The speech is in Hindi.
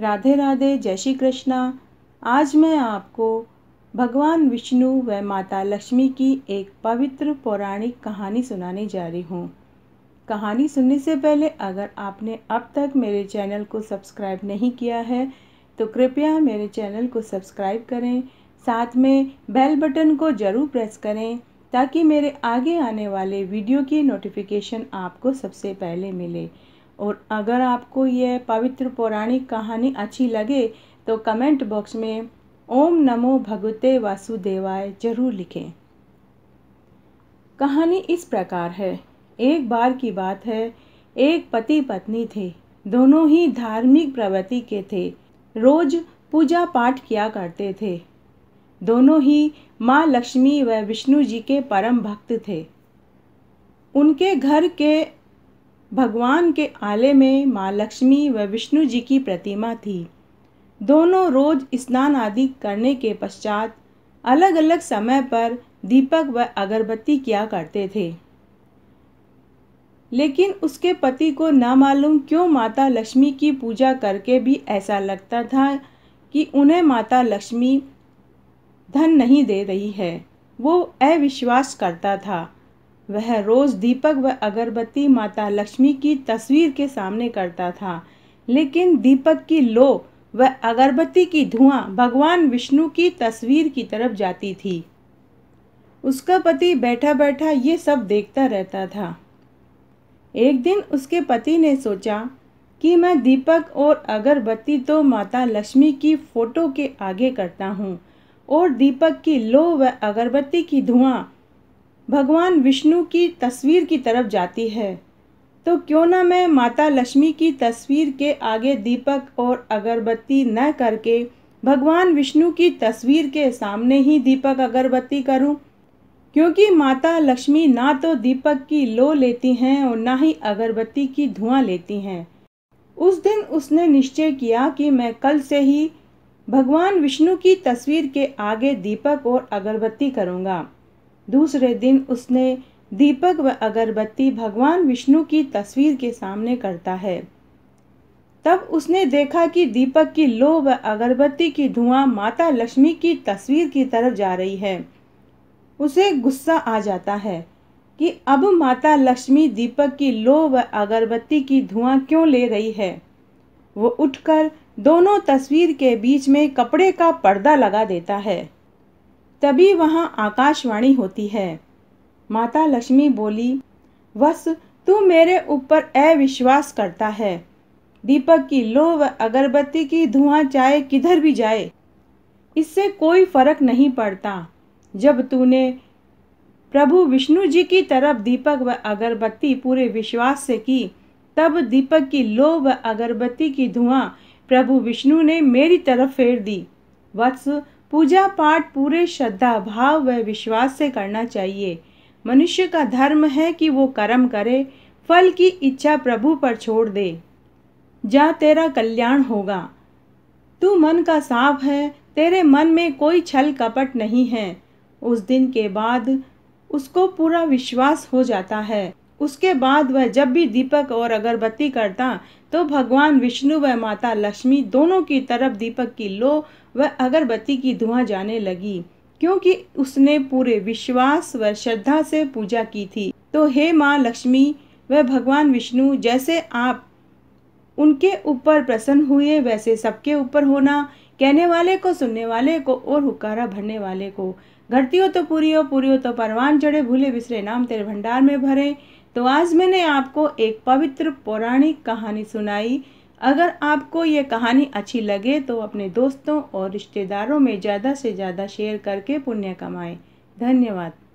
राधे राधे जय श्री कृष्णा आज मैं आपको भगवान विष्णु व माता लक्ष्मी की एक पवित्र पौराणिक कहानी सुनाने जा रही हूँ कहानी सुनने से पहले अगर आपने अब तक मेरे चैनल को सब्सक्राइब नहीं किया है तो कृपया मेरे चैनल को सब्सक्राइब करें साथ में बेल बटन को ज़रूर प्रेस करें ताकि मेरे आगे आने वाले वीडियो की नोटिफिकेशन आपको सबसे पहले मिले और अगर आपको ये पवित्र पौराणिक कहानी अच्छी लगे तो कमेंट बॉक्स में ओम नमो भगवते वासुदेवाय जरूर लिखें कहानी इस प्रकार है एक बार की बात है एक पति पत्नी थे दोनों ही धार्मिक प्रवृत्ति के थे रोज पूजा पाठ किया करते थे दोनों ही माँ लक्ष्मी व विष्णु जी के परम भक्त थे उनके घर के भगवान के आले में माँ लक्ष्मी व विष्णु जी की प्रतिमा थी दोनों रोज स्नान आदि करने के पश्चात अलग अलग समय पर दीपक व अगरबत्ती किया करते थे लेकिन उसके पति को ना मालूम क्यों माता लक्ष्मी की पूजा करके भी ऐसा लगता था कि उन्हें माता लक्ष्मी धन नहीं दे रही है वो अविश्वास करता था वह रोज़ दीपक व अगरबत्ती माता लक्ष्मी की तस्वीर के सामने करता था लेकिन दीपक की लो व अगरबत्ती की धुआं भगवान विष्णु की तस्वीर की तरफ जाती थी उसका पति बैठा बैठा ये सब देखता रहता था एक दिन उसके पति ने सोचा कि मैं दीपक और अगरबत्ती तो माता लक्ष्मी की फ़ोटो के आगे करता हूँ और दीपक की लो व अगरबत्ती की धुआं भगवान विष्णु की तस्वीर की तरफ जाती है तो क्यों ना मैं माता लक्ष्मी की तस्वीर के आगे दीपक और अगरबत्ती न करके भगवान विष्णु की तस्वीर के सामने ही दीपक अगरबत्ती करूं क्योंकि माता लक्ष्मी ना तो दीपक की लो लेती हैं और ना ही अगरबत्ती की धुआं लेती हैं उस दिन उसने निश्चय किया कि मैं कल से ही भगवान विष्णु की तस्वीर के आगे दीपक और अगरबत्ती करूंगा दूसरे दिन उसने दीपक व अगरबत्ती भगवान विष्णु की तस्वीर के सामने करता है तब उसने देखा कि दीपक की लो व अगरबत्ती की धुआं माता लक्ष्मी की तस्वीर की तरफ जा रही है उसे गुस्सा आ जाता है कि अब माता लक्ष्मी दीपक की लो व अगरबत्ती की धुआं क्यों ले रही है वो उठकर दोनों तस्वीर के बीच में कपड़े का पर्दा लगा देता है तभी वहाँ आकाशवाणी होती है माता लक्ष्मी बोली वस तू मेरे ऊपर अविश्वास करता है दीपक की लो व अगरबत्ती की धुआं चाहे किधर भी जाए इससे कोई फर्क नहीं पड़ता जब तूने प्रभु विष्णु जी की तरफ दीपक व अगरबत्ती पूरे विश्वास से की तब दीपक की लो व अगरबत्ती की धुआं प्रभु विष्णु ने मेरी तरफ फेर दी वत्स पूजा पाठ पूरे श्रद्धा भाव व विश्वास से करना चाहिए मनुष्य का धर्म है कि वो कर्म करे फल की इच्छा प्रभु पर छोड़ दे जा तेरा कल्याण होगा तू मन का साफ है तेरे मन में कोई छल कपट नहीं है उस दिन के बाद उसको पूरा विश्वास हो जाता है उसके बाद वह जब भी दीपक और अगरबत्ती करता तो भगवान विष्णु व माता लक्ष्मी दोनों की तरफ दीपक की लो व अगरबत्ती की धुआं जाने लगी क्योंकि उसने पूरे विश्वास व श्रद्धा से पूजा की थी तो हे माँ लक्ष्मी व भगवान विष्णु जैसे आप उनके ऊपर प्रसन्न हुए वैसे सबके ऊपर होना कहने वाले को सुनने वाले को और हुकारा भरने वाले को घटती हो तो पूरी हो पूरी हो तो परवान चढ़े भूले बिसरे नाम तेरे भंडार में भरे तो आज मैंने आपको एक पवित्र पौराणिक कहानी सुनाई अगर आपको ये कहानी अच्छी लगे तो अपने दोस्तों और रिश्तेदारों में ज़्यादा से ज़्यादा शेयर करके पुण्य कमाएं धन्यवाद